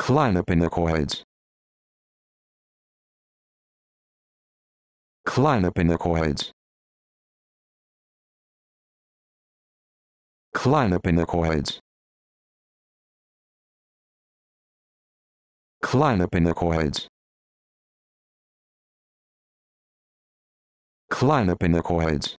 Clinopinacoids. Clinopinacoids. Clinopinacoids. Clinopinacoids. Clinopinacoids.